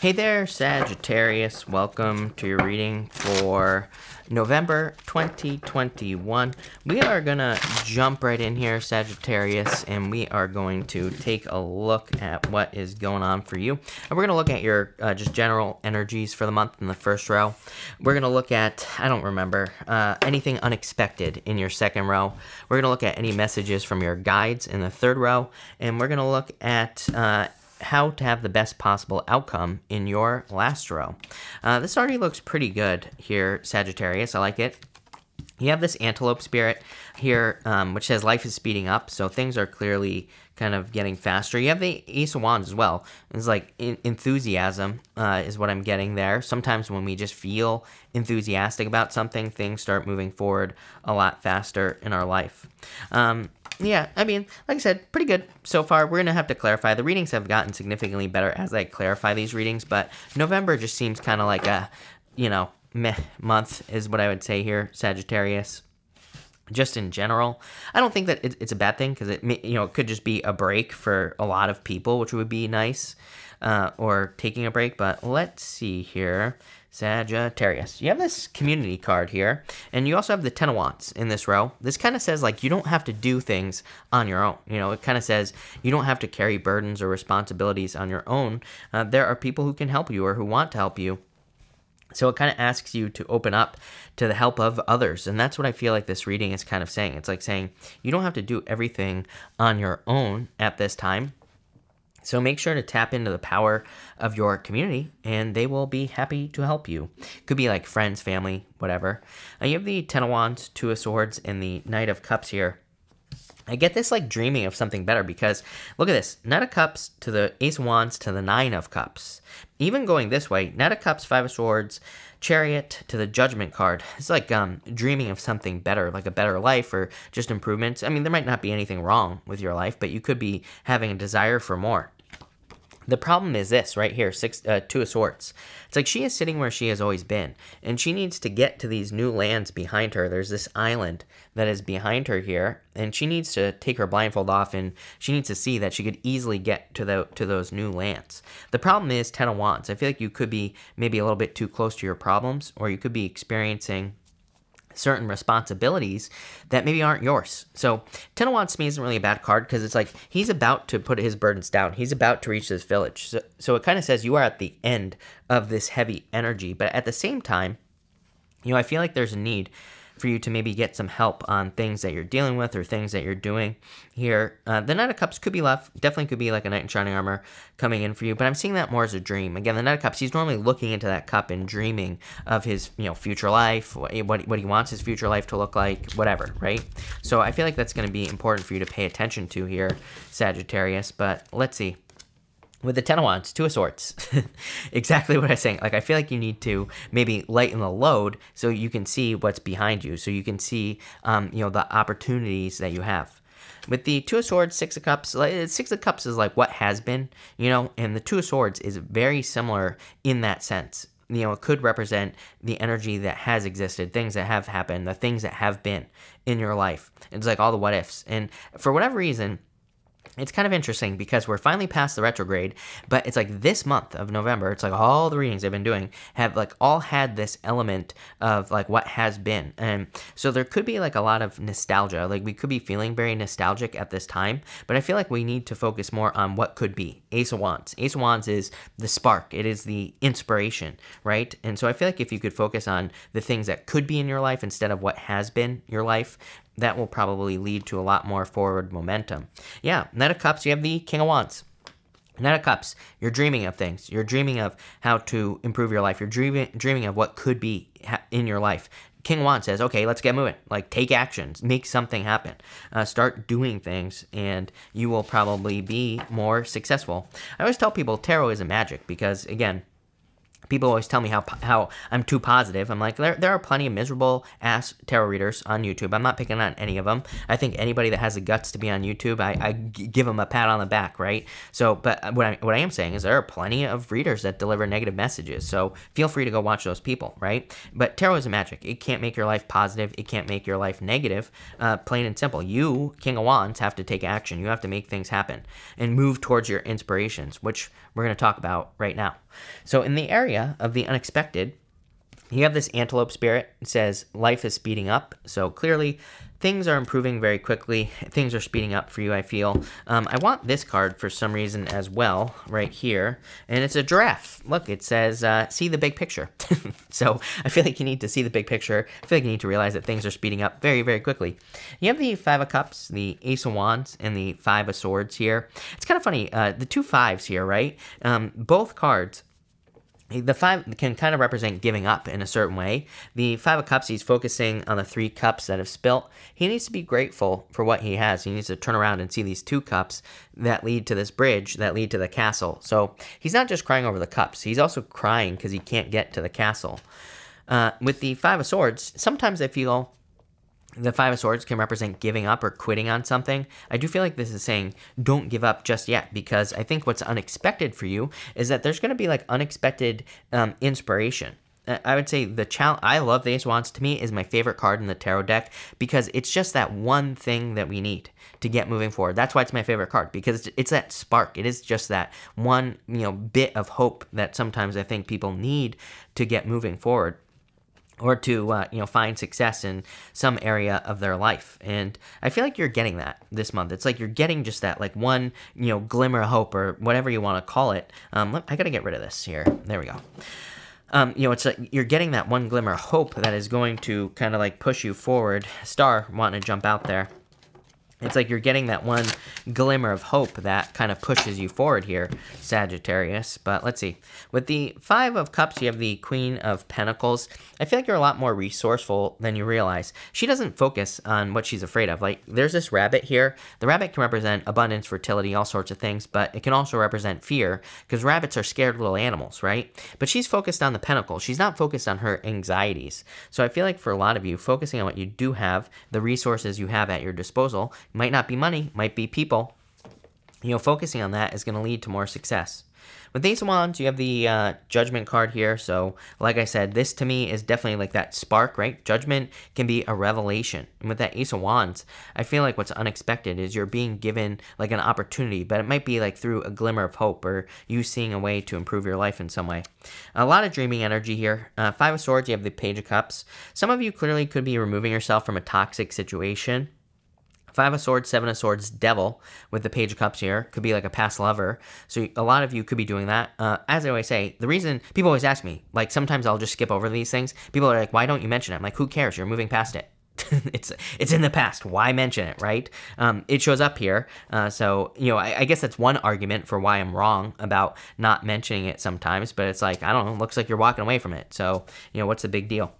Hey there, Sagittarius. Welcome to your reading for November 2021. We are going to jump right in here, Sagittarius, and we are going to take a look at what is going on for you. And we're going to look at your uh, just general energies for the month in the first row. We're going to look at, I don't remember, uh, anything unexpected in your second row. We're going to look at any messages from your guides in the third row. And we're going to look at uh, how to have the best possible outcome in your last row. Uh, this already looks pretty good here, Sagittarius. I like it. You have this antelope spirit here, um, which says life is speeding up, so things are clearly kind of getting faster. You have the Ace of Wands as well. It's like enthusiasm uh, is what I'm getting there. Sometimes when we just feel enthusiastic about something, things start moving forward a lot faster in our life. Um, yeah, I mean, like I said, pretty good so far. We're going to have to clarify. The readings have gotten significantly better as I clarify these readings, but November just seems kind of like a, you know, meh month is what I would say here, Sagittarius. Just in general, I don't think that it, it's a bad thing because it, you know, it could just be a break for a lot of people, which would be nice, uh, or taking a break. But let's see here. Sagittarius. You have this community card here, and you also have the Ten of Wands in this row. This kind of says, like, you don't have to do things on your own. You know, it kind of says you don't have to carry burdens or responsibilities on your own. Uh, there are people who can help you or who want to help you. So it kind of asks you to open up to the help of others. And that's what I feel like this reading is kind of saying. It's like saying you don't have to do everything on your own at this time. So make sure to tap into the power of your community and they will be happy to help you. Could be like friends, family, whatever. Uh, you have the Ten of Wands, Two of Swords, and the Knight of Cups here. I get this like dreaming of something better because look at this Knight of Cups to the Ace of Wands to the Nine of Cups. Even going this way, Knight of Cups, Five of Swords, Chariot to the Judgment card. It's like um, dreaming of something better, like a better life or just improvements. I mean, there might not be anything wrong with your life, but you could be having a desire for more. The problem is this right here, six, uh, two of swords. It's like she is sitting where she has always been, and she needs to get to these new lands behind her. There's this island that is behind her here, and she needs to take her blindfold off, and she needs to see that she could easily get to the to those new lands. The problem is Ten of Wands. I feel like you could be maybe a little bit too close to your problems, or you could be experiencing certain responsibilities that maybe aren't yours. So Ten me isn't really a bad card because it's like he's about to put his burdens down. He's about to reach this village. So, so it kind of says you are at the end of this heavy energy. But at the same time, you know, I feel like there's a need for you to maybe get some help on things that you're dealing with or things that you're doing here. Uh, the Knight of Cups could be left, definitely could be like a Knight in Shining Armor coming in for you, but I'm seeing that more as a dream. Again, the Knight of Cups, he's normally looking into that cup and dreaming of his, you know, future life, what, eh, what he wants his future life to look like, whatever, right? So I feel like that's going to be important for you to pay attention to here, Sagittarius, but let's see with the Ten of Wands, Two of Swords, exactly what I was saying. Like, I feel like you need to maybe lighten the load so you can see what's behind you, so you can see, um, you know, the opportunities that you have. With the Two of Swords, Six of Cups, like, uh, Six of Cups is like what has been, you know, and the Two of Swords is very similar in that sense. You know, it could represent the energy that has existed, things that have happened, the things that have been in your life. It's like all the what ifs. And for whatever reason, it's kind of interesting because we're finally past the retrograde, but it's like this month of November, it's like all the readings I've been doing have like all had this element of like what has been. And so there could be like a lot of nostalgia. Like we could be feeling very nostalgic at this time, but I feel like we need to focus more on what could be. Ace of Wands. Ace of Wands is the spark, it is the inspiration, right? And so I feel like if you could focus on the things that could be in your life instead of what has been your life, that will probably lead to a lot more forward momentum. Yeah, Knight of Cups, you have the King of Wands. Knight of Cups, you're dreaming of things. You're dreaming of how to improve your life. You're dreaming, dreaming of what could be in your life. King Wands says, okay, let's get moving. Like, take actions, make something happen, uh, start doing things, and you will probably be more successful. I always tell people tarot isn't magic because, again, people always tell me how how I'm too positive. I'm like, there, there are plenty of miserable ass tarot readers on YouTube. I'm not picking on any of them. I think anybody that has the guts to be on YouTube, I, I give them a pat on the back, right? So, but uh, what I, what I am saying is there are plenty of readers that deliver negative messages. So feel free to go watch those people, right? But tarot is magic. It can't make your life positive. It can't make your life negative. Uh, plain and simple. You, King of Wands, have to take action. You have to make things happen and move towards your inspirations, which we're going to talk about right now. So, in the area of the unexpected, you have this antelope spirit. It says life is speeding up. So, clearly, things are improving very quickly. Things are speeding up for you, I feel. Um, I want this card for some reason as well, right here. And it's a giraffe. Look, it says, uh, see the big picture. so I feel like you need to see the big picture. I feel like you need to realize that things are speeding up very, very quickly. You have the Five of Cups, the Ace of Wands, and the Five of Swords here. It's kind of funny. Uh, the two fives here, right? Um, both cards the five can kind of represent giving up in a certain way. The five of cups, he's focusing on the three cups that have spilt. He needs to be grateful for what he has. He needs to turn around and see these two cups that lead to this bridge, that lead to the castle. So he's not just crying over the cups, he's also crying because he can't get to the castle. Uh, with the five of swords, sometimes I feel the Five of Swords can represent giving up or quitting on something. I do feel like this is saying don't give up just yet because I think what's unexpected for you is that there's going to be like unexpected um, inspiration. Uh, I would say the challenge. I love the Ace Wands. To me, is my favorite card in the tarot deck because it's just that one thing that we need to get moving forward. That's why it's my favorite card because it's that spark. It is just that one you know bit of hope that sometimes I think people need to get moving forward or to uh, you know find success in some area of their life and i feel like you're getting that this month it's like you're getting just that like one you know glimmer of hope or whatever you want to call it um, i gotta get rid of this here there we go um, you know, it's like you're getting that one glimmer of hope that is going to kind of like push you forward. Star wanting to jump out there it's like you're getting that one glimmer of hope that kind of pushes you forward here, Sagittarius. But let's see. With the Five of Cups, you have the Queen of Pentacles. I feel like you're a lot more resourceful than you realize. She doesn't focus on what she's afraid of. Like, there's this rabbit here. The rabbit can represent abundance, fertility, all sorts of things, but it can also represent fear because rabbits are scared little animals, right? But she's focused on the pentacle. She's not focused on her anxieties. So I feel like for a lot of you, focusing on what you do have, the resources you have at your disposal, might not be money, might be people. You know, focusing on that is going to lead to more success. With Ace of wands, you have the uh, judgment card here. So, like I said, this to me is definitely like that spark, right? Judgment can be a revelation. And with that ace of wands, I feel like what's unexpected is you're being given like an opportunity, but it might be like through a glimmer of hope or you seeing a way to improve your life in some way. A lot of dreaming energy here. Uh, five of swords, you have the page of cups. Some of you clearly could be removing yourself from a toxic situation. Five of Swords, Seven of Swords, Devil with the Page of Cups here. Could be like a past lover. So a lot of you could be doing that. Uh, as I always say, the reason people always ask me, like sometimes I'll just skip over these things. People are like, why don't you mention it? I'm like, who cares? You're moving past it. it's it's in the past. Why mention it, right? Um, it shows up here, uh, so you know I, I, guess that's one argument for why I'm wrong about not mentioning it sometimes. But it's like I don't know. Looks like you're walking away from it. So you know what's the big deal?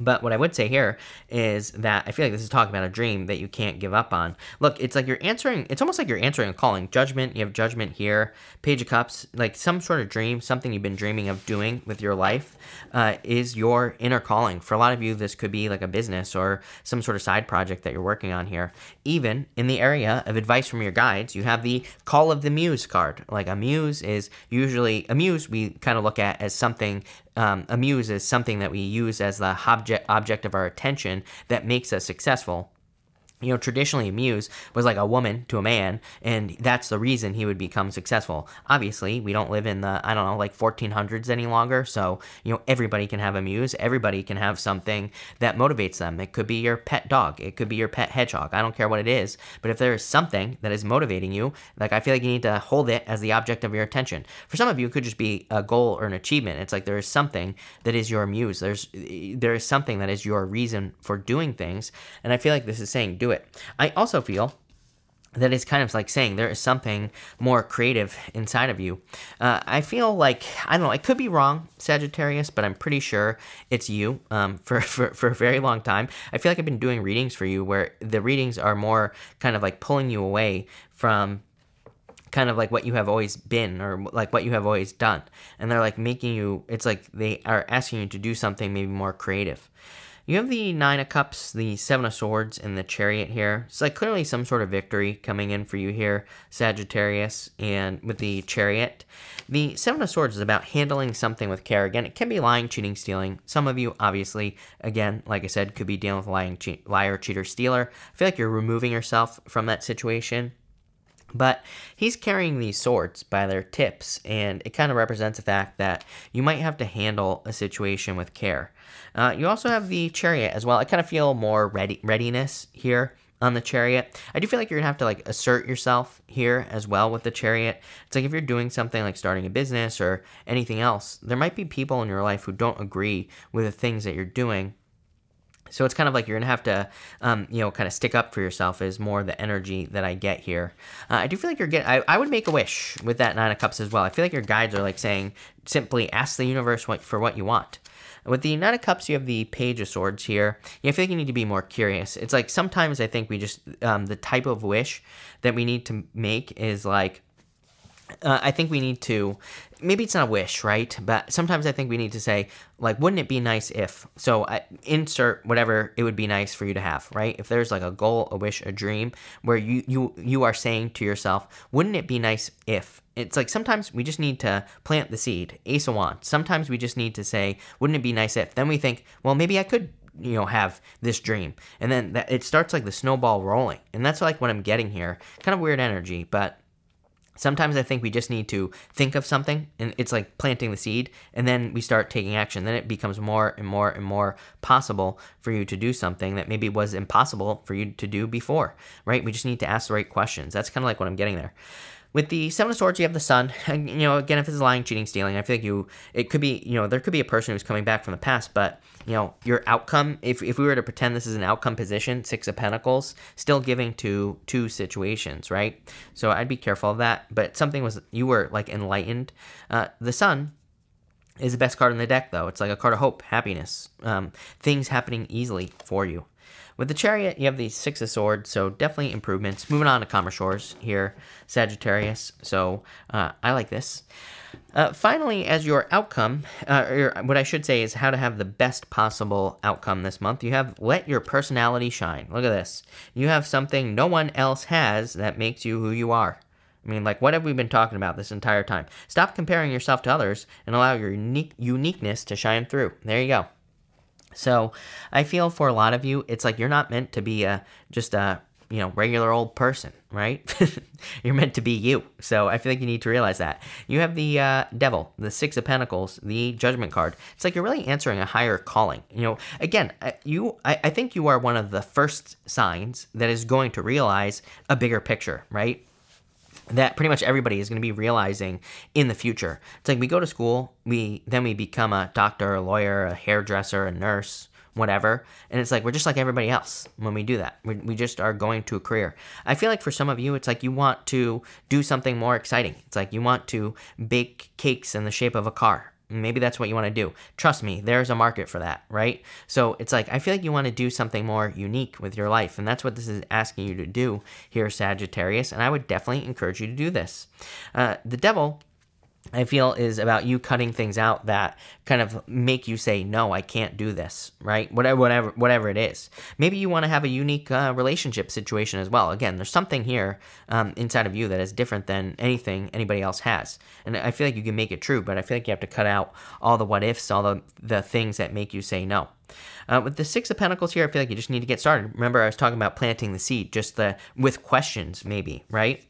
But what I would say here is that I feel like this is talking about a dream that you can't give up on. Look, it's like you're answering, it's almost like you're answering a calling. Judgment, you have judgment here. Page of Cups, like some sort of dream, something you've been dreaming of doing with your life uh, is your inner calling. For a lot of you, this could be like a business or some sort of side project that you're working on here. Even in the area of advice from your guides, you have the Call of the Muse card. Like a muse is usually, a muse we kind of look at as something um, amuse is something that we use as the object, object of our attention that makes us successful you know, traditionally a Muse was like a woman to a man, and that's the reason he would become successful. Obviously, we don't live in the, I don't know, like 1400s any longer, so, you know, everybody can have a Muse. Everybody can have something that motivates them. It could be your pet dog, it could be your pet hedgehog. I don't care what it is, but if there is something that is motivating you, like, I feel like you need to hold it as the object of your attention. For some of you, it could just be a goal or an achievement. It's like there is something that is your Muse, there's, there is something that is your reason for doing things, and I feel like this is saying do it it. I also feel that it's kind of like saying there is something more creative inside of you. Uh, I feel like, I don't know, I could be wrong, Sagittarius, but I'm pretty sure it's you um, for, for, for a very long time. I feel like I've been doing readings for you where the readings are more kind of like pulling you away from kind of like what you have always been or like what you have always done. And they're like making you, it's like they are asking you to do something maybe more creative. You have the Nine of Cups, the Seven of Swords, and the Chariot here. It's like clearly some sort of victory coming in for you here, Sagittarius, and with the Chariot. The Seven of Swords is about handling something with care. Again, it can be lying, cheating, stealing. Some of you, obviously, again, like I said, could be dealing with lying, che liar, cheater, stealer. I feel like you're removing yourself from that situation. But he's carrying these swords by their tips, and it kind of represents the fact that you might have to handle a situation with care. Uh, you also have the chariot as well. I kind of feel more ready readiness here on the chariot. I do feel like you're gonna have to like assert yourself here as well with the chariot. It's like if you're doing something like starting a business or anything else, there might be people in your life who don't agree with the things that you're doing, so it's kind of like you're gonna have to, um, you know, kind of stick up for yourself is more the energy that I get here. Uh, I do feel like you're getting, I, I would make a wish with that Nine of Cups as well. I feel like your guides are like saying, simply ask the universe what, for what you want. With the Nine of Cups, you have the Page of Swords here. You know, I feel like you need to be more curious. It's like sometimes I think we just, um, the type of wish that we need to make is like, uh, I think we need to, maybe it's not a wish, right? But sometimes I think we need to say, like, wouldn't it be nice if? So I insert whatever it would be nice for you to have, right? If there's like a goal, a wish, a dream, where you you you are saying to yourself, wouldn't it be nice if? It's like sometimes we just need to plant the seed, ace of wands. Sometimes we just need to say, wouldn't it be nice if? Then we think, well, maybe I could you know have this dream and then that, it starts like the snowball rolling and that's like what i'm getting here kind of weird energy but Sometimes I think we just need to think of something and it's like planting the seed and then we start taking action. Then it becomes more and more and more possible for you to do something that maybe was impossible for you to do before, right? We just need to ask the right questions. That's kind of like what I'm getting there. With the Seven of Swords, you have the Sun. And, you know, again, if it's lying, cheating, stealing, I feel like you, it could be, you know, there could be a person who's coming back from the past, but, you know, your outcome, if, if we were to pretend this is an outcome position, Six of Pentacles, still giving to two situations, right? So I'd be careful of that, but something was, you were, like, enlightened. Uh, the Sun, is the best card in the deck, though. It's like a card of hope, happiness, um, things happening easily for you. With the Chariot, you have the Six of Swords, so definitely improvements. Moving on to Commerce shores here, Sagittarius. So uh, I like this. Uh, finally, as your outcome, uh, or what I should say is how to have the best possible outcome this month, you have let your personality shine. Look at this. You have something no one else has that makes you who you are. I mean, like, what have we been talking about this entire time? Stop comparing yourself to others and allow your unique uniqueness to shine through. There you go. So I feel for a lot of you, it's like you're not meant to be a just a you know regular old person, right? you're meant to be you. So I feel like you need to realize that. You have the uh, Devil, the Six of Pentacles, the Judgment card. It's like you're really answering a higher calling. You know, again, uh, you I, I think you are one of the first signs that is going to realize a bigger picture, right? that pretty much everybody is going to be realizing in the future. It's like we go to school, we then we become a doctor, a lawyer, a hairdresser, a nurse, whatever, and it's like we're just like everybody else when we do that. We, we just are going to a career. I feel like for some of you, it's like you want to do something more exciting. It's like you want to bake cakes in the shape of a car maybe that's what you want to do. Trust me, there's a market for that, right? So it's like, I feel like you want to do something more unique with your life. And that's what this is asking you to do here, Sagittarius. And I would definitely encourage you to do this. Uh, the devil I feel is about you cutting things out that kind of make you say no, I can't do this, right? Whatever, whatever, whatever it is. Maybe you want to have a unique uh, relationship situation as well. Again, there's something here um, inside of you that is different than anything anybody else has, and I feel like you can make it true, but I feel like you have to cut out all the what ifs, all the the things that make you say no. Uh, with the Six of Pentacles here, I feel like you just need to get started. Remember, I was talking about planting the seed, just the with questions, maybe, right?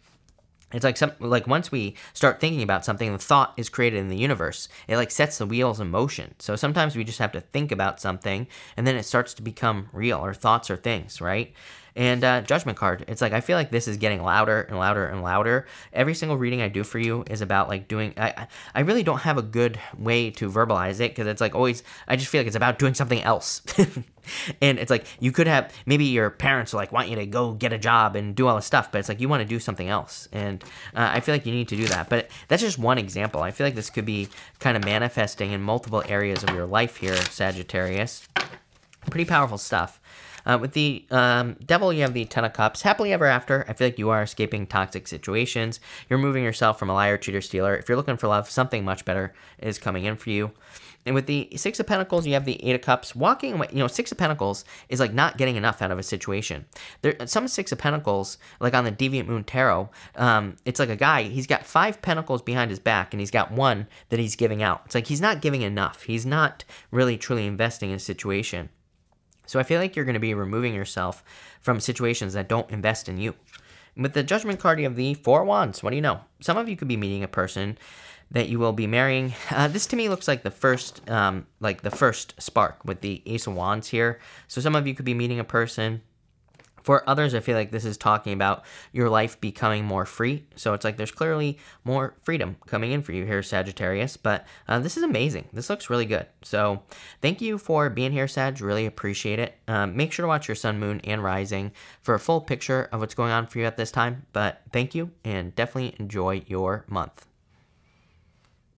it's like some like once we start thinking about something the thought is created in the universe it like sets the wheels in motion so sometimes we just have to think about something and then it starts to become real Our thoughts are things right and uh, Judgment card. It's like I feel like this is getting louder and louder and louder. Every single reading I do for you is about like doing. I I really don't have a good way to verbalize it because it's like always. I just feel like it's about doing something else. and it's like you could have maybe your parents like want you to go get a job and do all this stuff but it's like you want to do something else and uh, i feel like you need to do that but that's just one example i feel like this could be kind of manifesting in multiple areas of your life here sagittarius pretty powerful stuff uh, with the um, devil, you have the Ten of Cups. Happily ever after, I feel like you are escaping toxic situations. You're moving yourself from a liar, cheater, stealer. If you're looking for love, something much better is coming in for you. And with the Six of Pentacles, you have the Eight of Cups. Walking away, you know, Six of Pentacles is like not getting enough out of a situation. There, some Six of Pentacles, like on the Deviant Moon Tarot, um, it's like a guy, he's got five Pentacles behind his back and he's got one that he's giving out. It's like he's not giving enough. He's not really truly investing in a situation. So I feel like you're going to be removing yourself from situations that don't invest in you. With the judgment card, of the four wands. What do you know? Some of you could be meeting a person that you will be marrying. Uh, this to me looks like the first, um, like the first spark with the ace of wands here. So some of you could be meeting a person for others, I feel like this is talking about your life becoming more free. So it's like there's clearly more freedom coming in for you here, Sagittarius. But uh, this is amazing. This looks really good. So thank you for being here, Sag. Really appreciate it. Um, make sure to watch your sun, moon, and rising for a full picture of what's going on for you at this time. But thank you and definitely enjoy your month.